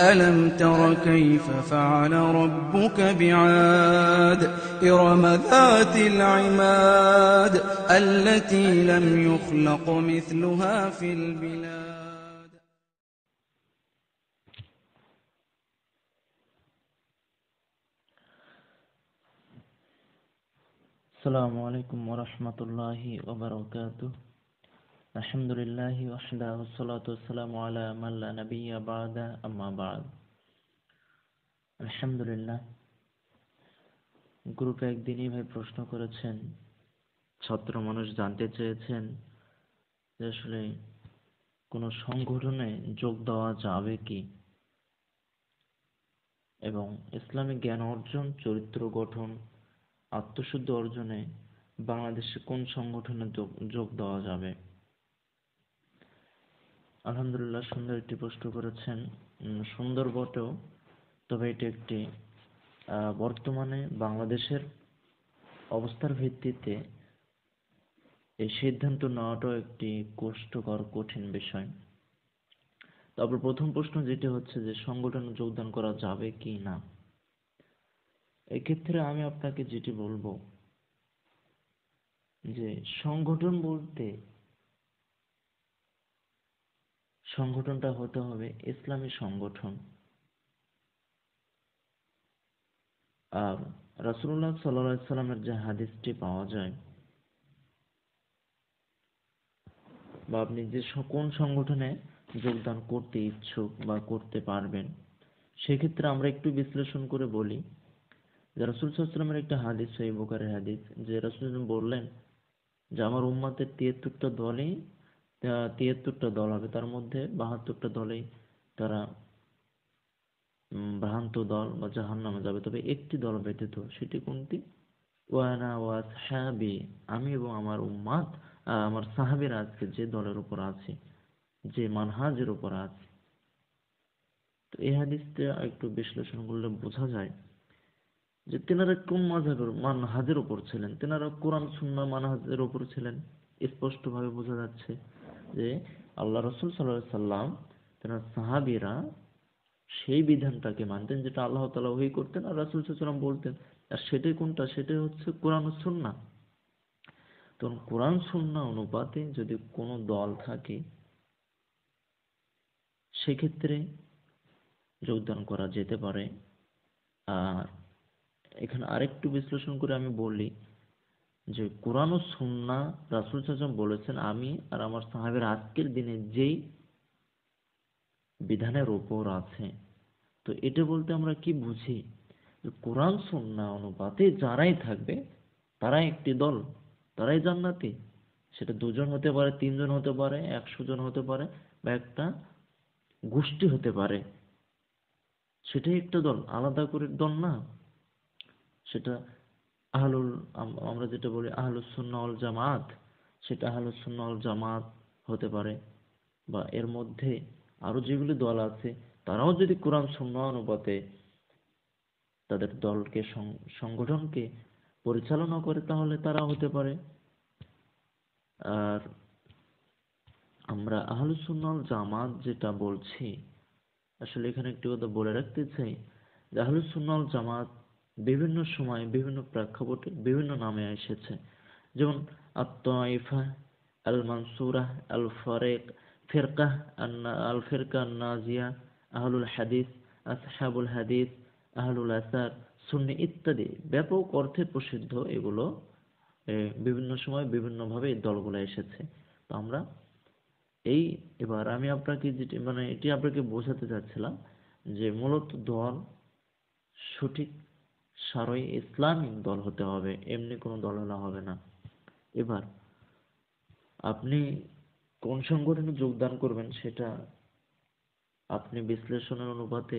ألم تر كيف فعل ربك بعاد إرم ذات العماد التي لم يخلق مثلها في البلاد السلام عليكم ورحمة الله وبركاته الحمد لله وحده والصلاة والسلام على من لا نبي بعد أما بعد গ্রুপে একদিনই ভাই প্রশ্ন করেছেন ছাত্র মানুষ জানতে চেয়েছেন যে আসলে কোনো সংগঠনে যোগ দেওয়া যাবে কি এবং ইসলামিক জ্ঞান অর্জন চরিত্র গঠন আত্মশুদ্ধ অর্জনে বাংলাদেশে কোন সংগঠনে যোগ দেওয়া যাবে আলহামদুলিল্লাহ সুন্দর একটি প্রশ্ন করেছেন সুন্দর বটেও তবে এটি একটি বর্তমানে বাংলাদেশের অবস্থার ভিত্তিতে এই সিদ্ধান্ত নেওয়াটাও একটি কষ্টকর কঠিন বিষয় তারপর প্রথম প্রশ্ন যেটি হচ্ছে যে সংগঠনে যোগদান করা যাবে কি না এক্ষেত্রে আমি আপনাকে যেটি বলবো যে সংগঠন বলতে সংগঠনটা হতে হবে ইসলামী সংগঠন আর রাসুল্লাহ সাল্লা সাল্লামের যে হাদিসটি পাওয়া যায় বা আপনি যে কোন সংগঠনে যোগদান করতে ইচ্ছুক বা করতে পারবেন সেক্ষেত্রে আমরা একটু বিশ্লেষণ করে বলি যে রাসুল সাল্লামের একটা হাদিস সহি বোকারের হাদিস যে রাসুল বললেন যে আমার উম্মাতের তিয়াত্তরটা দলই তিয়াত্তরটা দল হবে তার মধ্যে বাহাত্তরটা দলেই তারা ভ্রান্ত দল বা জাহান নামে যাবে তবে একটি দল ব্যতীত সেটি কোনটি ওয়ানা ওয়া সাহাবি আমি এবং আমার উম্মাদ আমার সাহাবিরা আজকে যে দলের উপর আছে যে মানহাজের উপর আছে তো এই হাদিসটা একটু বিশ্লেষণ করলে বোঝা যায় যে তেনারা কোন মাঝহের মানহাজের উপর ছিলেন তেনারা কোরআন সুন্না মানহাজের উপর ছিলেন স্পষ্টভাবে বোঝা যাচ্ছে যে আল্লাহ রসুল সাল্লাহ সাল্লাম তেনার সাহাবিরা সেই বিধানটাকে মানতেন যেটা আল্লাহ তালা ওই করতেন আর রাসুল সাল্লাম বলতেন আর সেটাই কোনটা সেটাই হচ্ছে কোরআন সুন্না তখন কোরআন সুন্না অনুপাতে যদি কোনো দল থাকে সেক্ষেত্রে যোগদান করা যেতে পারে আর এখানে আরেকটু বিশ্লেষণ করে আমি বলি যে কোরআন ও সুন্না রাসুল সাজম বলেছেন আমি আর আমার সাহাবের আজকের দিনে যেই বিধানের ওপর আছে তো এটা বলতে আমরা কি বুঝি কোরআন সুন্না অনুপাতে যারাই থাকবে তারাই একটি দল তারাই জান্নাতি সেটা দুজন হতে পারে তিনজন হতে পারে একশো জন হতে পারে বা একটা গোষ্ঠী হতে পারে সেটাই একটা দল আলাদা করে দল না সেটা আহলুল আমরা যেটা বলি আহলুস সুন্নাহ ওয়াল জামাত সেটা আহলুস সুন্নাহ ওয়াল জামাত হতে পারে বা এর মধ্যে আরো যেগুলি দল আছে তারাও যদি কোরআন সুন্নাহ অনুপাতে তাদের দলকে সংগঠনকে পরিচালনা করে তাহলে তারা হতে পারে আর আমরা আহলুসুন্নাল জামাত যেটা বলছি আসলে এখানে একটি কথা বলে রাখতে চাই যে আহলুসুন্নাল জামাত বিভিন্ন সময়ে বিভিন্ন প্রেক্ষাপটে বিভিন্ন নামে এসেছে যেমন আত্মাইফা আল মানসুরা আল ফরেক ফেরকাহ আল ফেরকা নাজিয়া আহলুল হাদিস আসহাবুল হাদিস আহলুল আসার সুন্নি ইত্যাদি ব্যাপক অর্থে প্রসিদ্ধ এগুলো বিভিন্ন সময় বিভিন্নভাবে দলগুলো এসেছে তো আমরা এই এবার আমি আপনাকে যেটি মানে এটি আপনাকে বোঝাতে চাচ্ছিলাম যে মূলত দল সঠিক সারই ইসলামী দল হতে হবে এমনি কোনো দল হলে হবে না এবার আপনি কোন সংগঠনে যোগদান করবেন সেটা আপনি বিশ্লেষণের অনুপাতে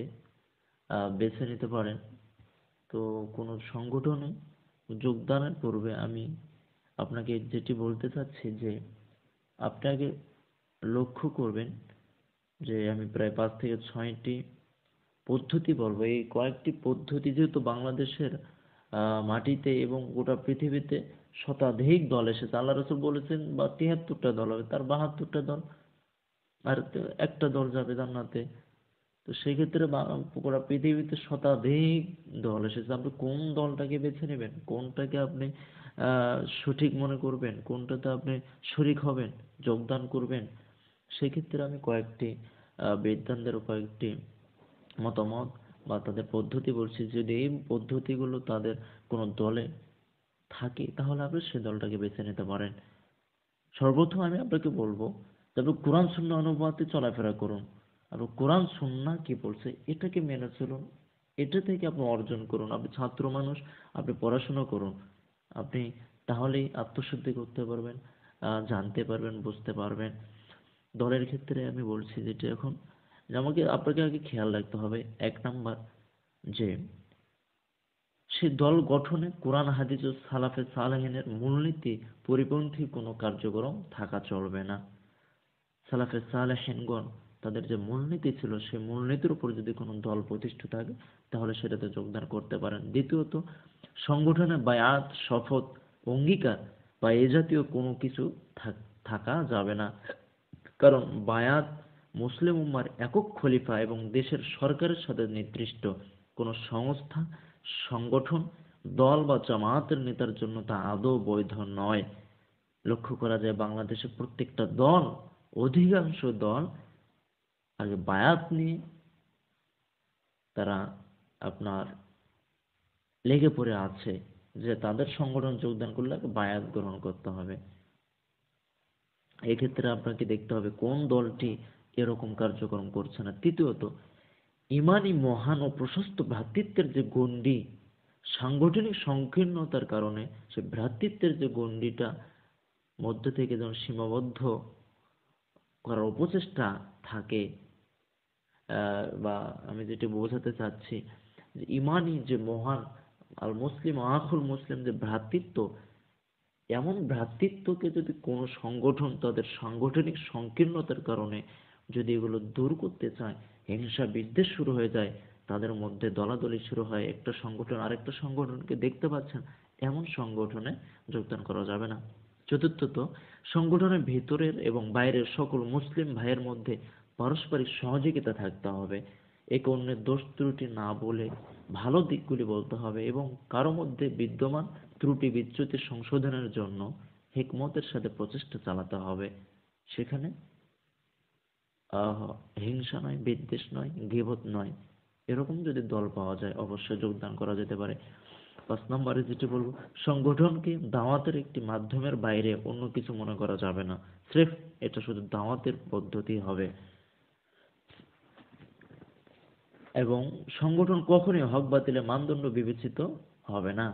বেছে নিতে পারেন তো কোনো সংগঠনে যোগদানের পূর্বে আমি আপনাকে যেটি বলতে চাচ্ছি যে আপনাকে লক্ষ্য করবেন যে আমি প্রায় পাঁচ থেকে ছয়টি পদ্ধতি বলবো এই কয়েকটি পদ্ধতি যেহেতু বাংলাদেশের মাটিতে এবং গোটা পৃথিবীতে শতাধিক দল এসেছে আল্লাহ রসুল বলেছেন বা তিয়াত্তরটা দল হবে তার বাহাত্তরটা দল আর একটা দল যাবে জান্নাতে তো সেক্ষেত্রে গোটা পৃথিবীতে শতাধিক দল এসেছে আপনি কোন দলটাকে বেছে নেবেন কোনটাকে আপনি সঠিক মনে করবেন কোনটাতে আপনি শরিক হবেন যোগদান করবেন সেক্ষেত্রে আমি কয়েকটি বেদান্তের কয়েকটি মতামত বা তাদের পদ্ধতি বলছি যদি এই পদ্ধতিগুলো তাদের কোনো দলে থাকে তাহলে আপনি সেই দলটাকে বেছে নিতে পারেন সর্বপ্রথম আমি আপনাকে বলবো তবে কোরআন শূন্য অনুপাতে চলাফেরা করুন আর কোরআন শূন্য কি বলছে এটাকে মেনে চলুন এটা থেকে আপনি অর্জন করুন আপনি ছাত্র মানুষ আপনি পড়াশোনা করুন আপনি তাহলেই আত্মশুদ্ধি করতে পারবেন জানতে পারবেন বুঝতে পারবেন দলের ক্ষেত্রে আমি বলছি যেটা এখন আমাকে আপনাকে আগে খেয়াল রাখতে হবে এক নাম্বার যে সে দল গঠনে কোরআন হাদিস ও সালাফে সালেহিনের মূলনীতি পরিপন্থী কোনো কার্যক্রম থাকা চলবে না সালাফে সালেহিনগণ তাদের যে মূলনীতি ছিল সেই মূলনীতির উপর যদি কোনো দল প্রতিষ্ঠিত থাকে তাহলে সেটাতে যোগদান করতে পারেন দ্বিতীয়ত সংগঠনে বায়াত শপথ অঙ্গীকার বা এ জাতীয় কোনো কিছু থাকা যাবে না কারণ বায়াত মুসলিম উম্মার একক খলিফা এবং দেশের সরকারের সাথে নির্দিষ্ট কোনো সংস্থা সংগঠন দল বা জামাতের নেতার জন্য তা আদৌ বৈধ নয় লক্ষ্য করা যায় বাংলাদেশের প্রত্যেকটা দল অধিকাংশ দল আগে বায়াত নিয়ে তারা আপনার লেগে পড়ে আছে যে তাদের সংগঠন যোগদান করলে আগে বায়াত গ্রহণ করতে হবে এক্ষেত্রে আপনাকে দেখতে হবে কোন দলটি এরকম কার্যক্রম করছে না তৃতীয়ত ইমানই মহান ও প্রশস্ত ভ্রাতৃত্বের যে গণ্ডি সাংগঠনিক সংকীর্ণতার কারণে সে ভ্রাতৃত্বের যে গণ্ডিটা মধ্য থেকে যেন সীমাবদ্ধ করার উপচেষ্টা থাকে বা আমি যেটি বোঝাতে চাচ্ছি যে ইমানই যে মহান আর মুসলিম আখুল মুসলিম যে ভ্রাতৃত্ব এমন ভ্রাতৃত্বকে যদি কোনো সংগঠন তাদের সাংগঠনিক সংকীর্ণতার কারণে যদি এগুলো দূর করতে চায় হিংসা বিদ্বেষ শুরু হয়ে যায় তাদের মধ্যে দলাদলি শুরু হয় একটা সংগঠন আরেকটা সংগঠনকে দেখতে পাচ্ছেন এমন সংগঠনে যোগদান করা যাবে না চতুর্থত সংগঠনের ভেতরের এবং বাইরের সকল মুসলিম ভাইয়ের মধ্যে পারস্পরিক সহযোগিতা থাকতে হবে একে অন্যের দোষ ত্রুটি না বলে ভালো দিকগুলি বলতে হবে এবং কারো মধ্যে বিদ্যমান ত্রুটি বিচ্যুতি সংশোধনের জন্য হেকমতের সাথে প্রচেষ্টা চালাতে হবে সেখানে হিংসা নয় বিদ্বেষ নয় গিবত নয় এরকম যদি দল পাওয়া যায় অবশ্যই যোগদান করা যেতে পারে পাঁচ নম্বরে যেটি বলবো সংগঠনকে দাওয়াতের একটি মাধ্যমের বাইরে অন্য কিছু মনে করা যাবে না স্রেফ এটা শুধু দাওয়াতের পদ্ধতি হবে এবং সংগঠন কখনই হক বাতিলে মানদণ্ড বিবেচিত হবে না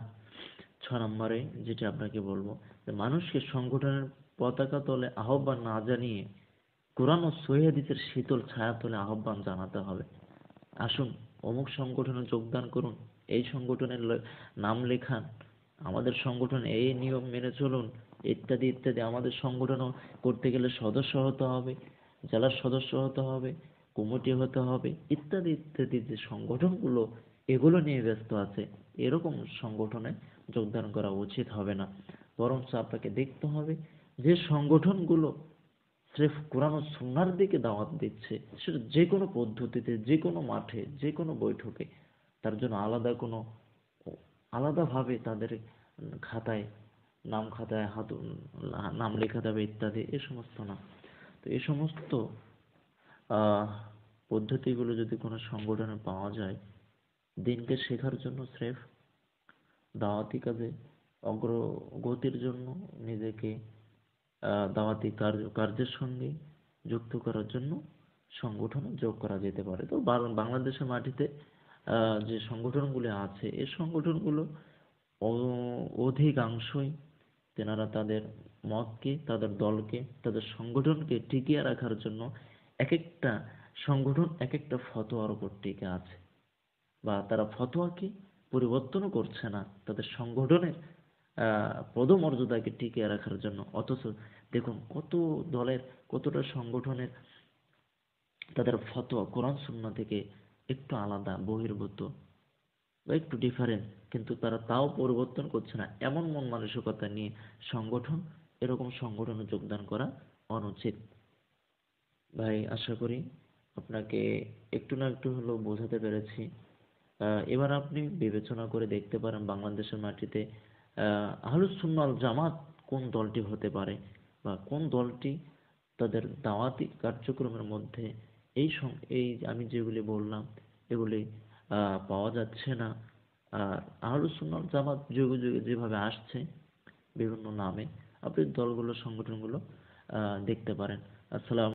ছ নম্বরে যেটি আপনাকে বলবো মানুষকে সংগঠনের পতাকা তলে আহ্বান না জানিয়ে কোরআন ও সহিদের শীতল ছায়াতলে আহ্বান জানাতে হবে আসুন অমুক সংগঠনে যোগদান করুন এই সংগঠনের নাম লেখান আমাদের সংগঠন এই নিয়ম মেনে চলুন ইত্যাদি ইত্যাদি আমাদের সংগঠনও করতে গেলে সদস্য হতে হবে জেলার সদস্য হতে হবে কমিটি হতে হবে ইত্যাদি ইত্যাদি যে সংগঠনগুলো এগুলো নিয়ে ব্যস্ত আছে এরকম সংগঠনে যোগদান করা উচিত হবে না বরঞ্চ আপনাকে দেখতে হবে যে সংগঠনগুলো স্রেফ কোরআন ও সুন্নার দিকে দাওয়াত দিচ্ছে সেটা যে কোনো পদ্ধতিতে যে কোনো মাঠে যে কোনো বৈঠকে তার জন্য আলাদা কোনো আলাদাভাবে তাদের খাতায় নাম খাতায় হাত নাম লেখা যাবে ইত্যাদি এ সমস্ত না তো এ সমস্ত পদ্ধতিগুলো যদি কোনো সংগঠনে পাওয়া যায় দিনকে শেখার জন্য স্রেফ দাওয়াতি কাজে অগ্রগতির জন্য নিজেকে দাওয়াতি কার্য কার্যের সঙ্গে যুক্ত করার জন্য সংগঠনে যোগ করা যেতে পারে তো বাংলাদেশের মাটিতে যে সংগঠনগুলি আছে এ সংগঠনগুলো অধিকাংশই তেনারা তাদের মতকে তাদের দলকে তাদের সংগঠনকে টিকিয়ে রাখার জন্য এক একটা সংগঠন এক একটা ফতোয়ার উপর টিকে আছে বা তারা ফতোয়াকে পরিবর্তনও করছে না তাদের সংগঠনের পদমর্যাদাকে টিকিয়ে রাখার জন্য অথচ দেখুন কত দলের কতটা সংগঠনের তাদের ফতোয়া কোরআন শূন্য থেকে একটু আলাদা বহির্ভূত বা একটু ডিফারেন্ট কিন্তু তারা তাও পরিবর্তন করছে না এমন মন মানসিকতা নিয়ে সংগঠন এরকম সংগঠনে যোগদান করা অনুচিত ভাই আশা করি আপনাকে একটু না একটু হলেও বোঝাতে পেরেছি এবার আপনি বিবেচনা করে দেখতে পারেন বাংলাদেশের মাটিতে আহ আহলুসুন্নাল জামাত কোন দলটি হতে পারে বা কোন দলটি তাদের দাওয়াতি কার্যক্রমের মধ্যে এই এই আমি যেগুলি বললাম এগুলি পাওয়া যাচ্ছে না আর আহলে সুন্নাত জামাত যুগে যুগে যেভাবে আসছে বিভিন্ন নামে আপনি দলগুলো সংগঠনগুলো দেখতে পারেন আসসালামু